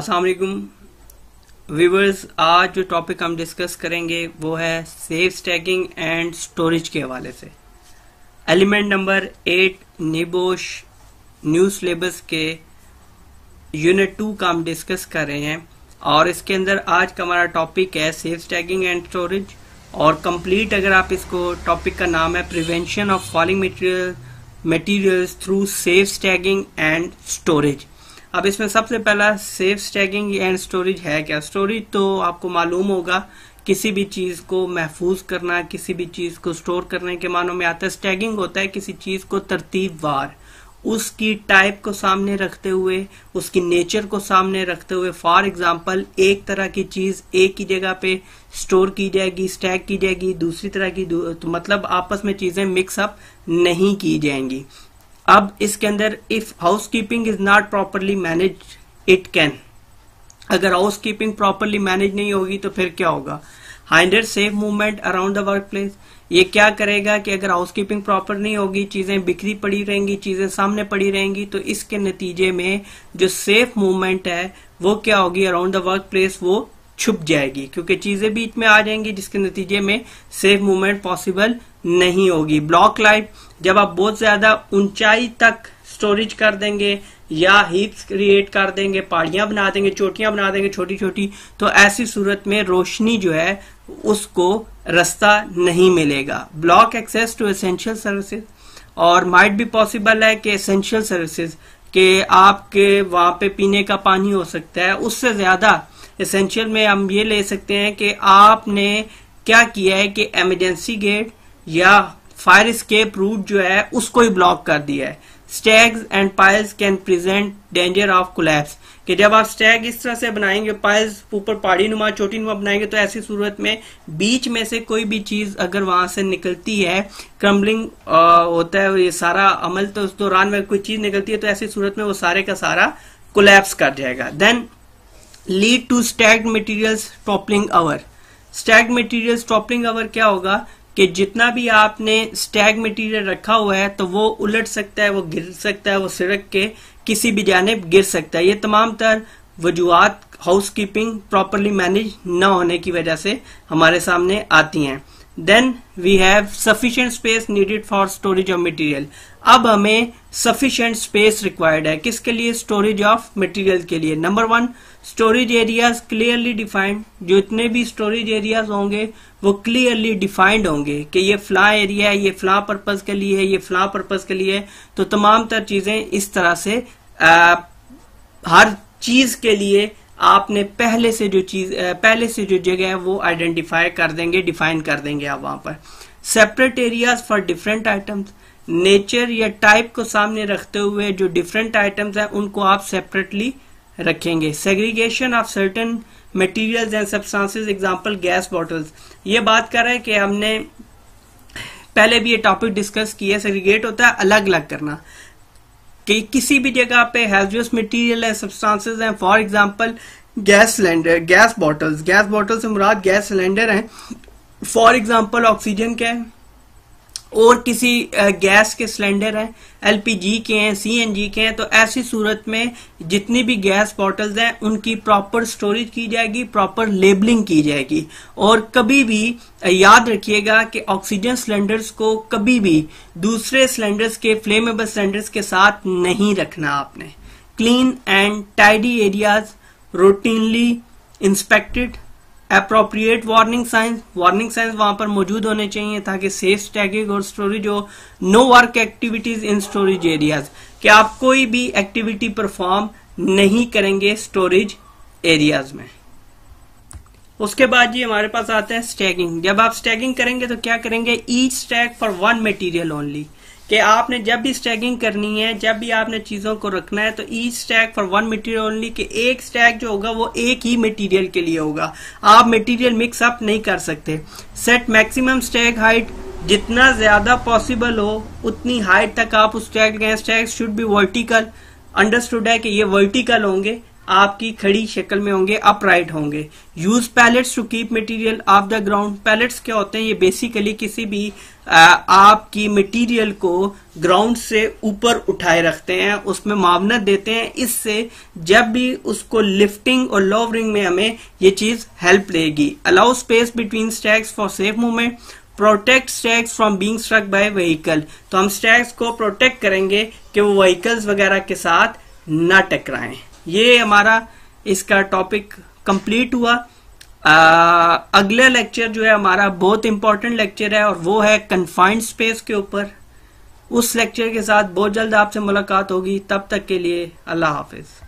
Aslam viewers आज जो topic हम डिस्कस करेंगे वो है सेफ स्टैकिंग एंड स्टोरेज के हवाले से element number eight NEBOSH new syllabus के यूनिट टू का हम डिस्कस कर रहे हैं और इसके अंदर आज का हमारा टॉपिक है सेफ स्टैकिंग एंड स्टोरेज और कंप्लीट अगर आप इसको टॉपिक का नाम है prevention of falling material material through safe stacking and storage अब इसमें सबसे पहला सेफ स्टैगिंग एंड स्टोरेज है क्या स्टोरेज तो आपको मालूम होगा किसी भी चीज़ को महफूज करना किसी भी चीज़ को स्टोर करने के मानों में आता है स्टैगिंग होता है किसी चीज़ को तरतीब वार उसकी टाइप को सामने रखते हुए उसकी नेचर को सामने रखते हुए फॉर एग्जाम्पल एक तरह की चीज एक ही जगह पे स्टोर की जाएगी स्टैग की जाएगी दूसरी तरह की तो मतलब आपस में चीजें मिक्सअप नहीं की जाएंगी अब इसके अंदर if housekeeping is not properly manage it can अगर हाउस कीपिंग प्रॉपरली मैनेज नहीं होगी तो फिर क्या होगा hinder safe movement around the workplace ये क्या करेगा कि अगर हाउस कीपिंग प्रॉपर नहीं होगी चीजें बिखरी पड़ी रहेंगी चीजें सामने पड़ी रहेंगी तो इसके नतीजे में जो सेफ मूवमेंट है वो क्या होगी अराउंड द वर्क प्लेस वो छुप जाएगी क्योंकि चीजें बीच में आ जाएंगी जिसके नतीजे में सेफ मूवमेंट पॉसिबल नहीं होगी ब्लॉक लाइफ जब आप बहुत ज्यादा ऊंचाई तक स्टोरेज कर देंगे या हीप्स क्रिएट कर देंगे पहाड़ियां बना देंगे चोटियां बना देंगे छोटी छोटी तो ऐसी सूरत में रोशनी जो है उसको रास्ता नहीं मिलेगा block access to essential services और माइट भी पॉसिबल है कि एसेंशियल सर्विसेज के आपके वहां पे पीने का पानी हो सकता है उससे ज्यादा एसेंशियल में हम ये ले सकते हैं कि आपने क्या किया है कि एमरजेंसी गेट या फायर स्केप रूट जो है उसको ही ब्लॉक कर दिया है stacks and piles can present danger of collapse कि जब आप स्टैग इस तरह से बनाएंगे पाइल्स ऊपर पहाड़ी नुमा चोटी नुमा बनाएंगे तो ऐसी सूरत में बीच में से कोई भी चीज अगर वहां से निकलती है क्रम्बलिंग होता है ये सारा अमल तो उस दौरान में कोई चीज निकलती है तो ऐसी सूरत में वो सारे का सारा कोलैप्स कर जाएगा then lead to stack materials toppling over stack materials toppling over क्या होगा कि जितना भी आपने स्टैग मटेरियल रखा हुआ है तो वो उलट सकता है वो गिर सकता है वो सिरक के किसी भी जाने गिर सकता है ये तमाम तर वजूहत हाउस कीपिंग प्रॉपरली मैनेज न होने की वजह से हमारे सामने आती हैं then we have sufficient space needed for storage of material अब हमें सफिशियंट स्पेस रिक्वायर्ड है किसके लिए स्टोरेज ऑफ मटेरियल के लिए number one storage areas clearly defined जो इतने भी स्टोरेज एरियाज होंगे वो क्लियरली डिफाइंड होंगे कि ये फ्ला एरिया है ये फ्ला पर्पज के लिए है ये फ्ला पर्पज के लिए है तो तमाम तर चीजें इस तरह से आ, हर चीज के लिए आपने पहले से जो चीज पहले से जो जगह है वो आइडेंटिफाई कर देंगे डिफाइन कर देंगे आप वहां पर separate areas for different items nature या टाइप को सामने रखते हुए जो डिफरेंट आइटम्स हैं उनको आप सेपरेटली रखेंगे segregation of certain materials and substances example gas bottles ये बात कर रहे हैं कि हमने पहले भी ये टॉपिक डिस्कस किया सेग्रीगेट होता है अलग अलग करना कि किसी भी जगह पे हेल्जियस मटेरियल है सब्सटेंसेस हैं for example gas cylinder gas bottles gas bottle से मुराद गैस सिलेंडर हैं फॉर एग्जांपल ऑक्सीजन क्या है और किसी गैस के सिलेंडर हैं एलपीजी के हैं सीएनजी के हैं तो ऐसी सूरत में जितनी भी गैस बॉटल्स हैं उनकी प्रॉपर स्टोरेज की जाएगी प्रॉपर लेबलिंग की जाएगी और कभी भी याद रखिएगा कि ऑक्सीजन सिलेंडर्स को कभी भी दूसरे सिलेंडर्स के फ्लेमेबल सिलेंडर्स के साथ नहीं रखना आपने clean and tidy areas routinely inspected appropriate warning signs warning signs वहां पर मौजूद होने चाहिए ताकि सेफ स्टैगिंग और स्टोरेज हो no work activities in storage areas कि आप कोई भी एक्टिविटी परफॉर्म नहीं करेंगे स्टोरेज एरियाज में उसके बाद जी हमारे पास आता है स्टैगिंग जब आप स्टैगिंग करेंगे तो क्या करेंगे each stack for one material only कि आपने जब भी स्टैगिंग करनी है जब भी आपने चीजों को रखना है तो each stack for one material only कि एक स्टैग जो होगा वो एक ही मटेरियल के लिए होगा आप मटेरियल मिक्स अप नहीं कर सकते सेट मैक्सिमम स्टैग हाइट जितना ज्यादा पॉसिबल हो उतनी हाइट तक आप उस स्टैग गए stack should be vertical understood है कि ये वर्टिकल होंगे आपकी खड़ी शक्ल में होंगे अपराइट होंगे use pallets to keep material off the ground pallets क्या होते हैं ये बेसिकली किसी भी आ, आपकी मटेरियल को ग्राउंड से ऊपर उठाए रखते हैं उसमें मावनत देते हैं इससे जब भी उसको लिफ्टिंग और लोवरिंग में हमें ये चीज हेल्प लेगी allow space between stacks for safe movement protect stacks from being struck by vehicle तो हम स्टैक्स को प्रोटेक्ट करेंगे कि वो व्हीकल्स वगैरह के साथ ना टकराएं ये हमारा इसका टॉपिक कंप्लीट हुआ आ, अगला लेक्चर जो है हमारा बहुत इंपॉर्टेंट लेक्चर है और वो है कन्फाइंड स्पेस के ऊपर उस लेक्चर के साथ बहुत जल्द आपसे मुलाकात होगी तब तक के लिए अल्लाह हाफिज़